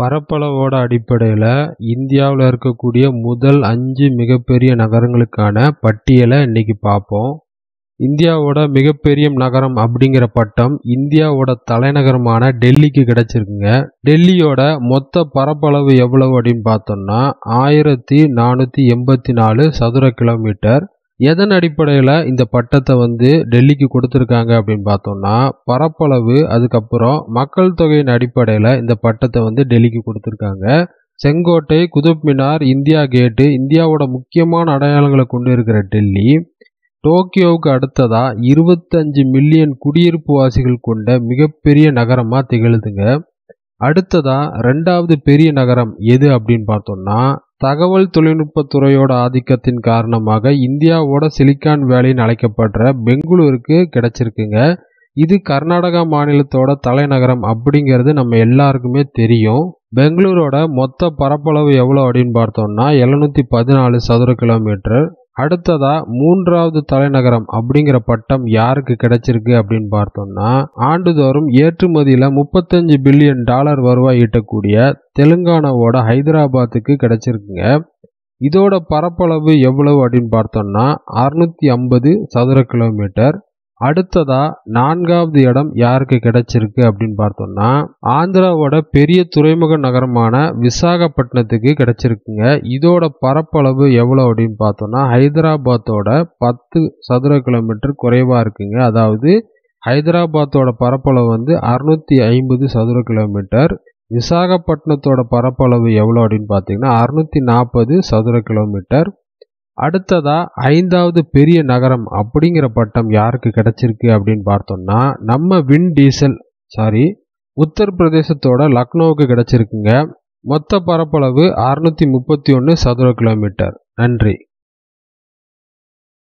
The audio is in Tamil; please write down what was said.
பரப்பளவோட அடிப்படையில் இந்தியாவில் இருக்கக்கூடிய முதல் அஞ்சு மிகப்பெரிய நகரங்களுக்கான பட்டியலை இன்றைக்கி பார்ப்போம் இந்தியாவோட மிகப்பெரிய நகரம் அப்படிங்கிற பட்டம் இந்தியாவோட தலைநகரமான டெல்லிக்கு கிடைச்சிருக்குங்க டெல்லியோட மொத்த பரப்பளவு எவ்வளவு அப்படின்னு பார்த்தோம்னா ஆயிரத்தி நானூற்றி எண்பத்தி நாலு சதுர கிலோமீட்டர் எதன் அடிப்படையில் இந்த பட்டத்தை வந்து டெல்லிக்கு கொடுத்துருக்காங்க அப்படின்னு பார்த்தோம்னா பரப்பளவு அதுக்கப்புறம் மக்கள் தொகையின் அடிப்படையில் இந்த பட்டத்தை வந்து டெல்லிக்கு கொடுத்துருக்காங்க செங்கோட்டை குதுப் மினார் இந்தியா கேட்டு இந்தியாவோட முக்கியமான அடையாளங்களை கொண்டு இருக்கிற டெல்லி டோக்கியோவுக்கு அடுத்ததாக இருபத்தஞ்சு மில்லியன் குடியிருப்பு வாசிகள் கொண்ட மிகப்பெரிய நகரமாக திகழுதுங்க அடுத்ததாக ரெண்டாவது பெரிய நகரம் எது அப்படின்னு பார்த்தோம்னா தகவல் தொழில்நுட்பத்துறையோட ஆதிக்கத்தின் காரணமாக இந்தியாவோட சிலிக்கான் வேலின்னு அழைக்கப்படுற பெங்களூருக்கு கிடைச்சிருக்குங்க இது கர்நாடகா மாநிலத்தோட தலைநகரம் அப்படிங்கிறது நம்ம எல்லாருக்குமே தெரியும் பெங்களூரோட மொத்த பரப்பளவு எவ்வளோ அப்படின்னு பார்த்தோம்னா எழுநூற்றி பதினாலு சதுர கிலோமீட்டர் அடுத்ததா மூன்றாவது தலைநகரம் அப்படிங்கிற பட்டம் யாருக்கு கிடைச்சிருக்கு அப்படின்னு பார்த்தோம்னா ஆண்டுதோறும் ஏற்றுமதியில முப்பத்தஞ்சு பில்லியன் டாலர் வருவாய் ஈட்டக்கூடிய தெலுங்கானாவோட ஹைதராபாத்துக்கு கிடைச்சிருக்குங்க இதோட பரப்பளவு எவ்வளவு அப்படின்னு பார்த்தோம்னா அறுநூத்தி ஐம்பது சதுர கிலோமீட்டர் அடுத்ததா நான்காவது இடம் யாருக்கு கிடைச்சிருக்கு அப்படின்னு பார்த்தோம்னா ஆந்திராவோட பெரிய துறைமுக நகரமான விசாகப்பட்டினத்துக்கு கிடைச்சிருக்குங்க இதோட பரப்பளவு எவ்வளோ அப்படின்னு பார்த்தோம்னா ஹைதராபாத்தோட பத்து சதுர கிலோமீட்டர் குறைவாக இருக்குங்க அதாவது ஹைதராபாத்தோட பரப்பளவு வந்து அறுநூத்தி ஐம்பது சதுர கிலோமீட்டர் விசாகப்பட்டினத்தோட பரப்பளவு எவ்வளோ அப்படின்னு பார்த்தீங்கன்னா அறுநூத்தி நாற்பது சதுர கிலோமீட்டர் அடுத்ததா ஐந்தாவது பெரிய நகரம் அப்படிங்கிற பட்டம் யாருக்கு கிடைச்சிருக்கு அப்படின்னு பார்த்தோம்னா நம்ம வின் டீசல் சாரி உத்தரப்பிரதேசத்தோட லக்னோவுக்கு கிடைச்சிருக்குங்க மொத்த பரப்பளவு அறுநூத்தி முப்பத்தி ஒன்று சதுர கிலோமீட்டர் நன்றி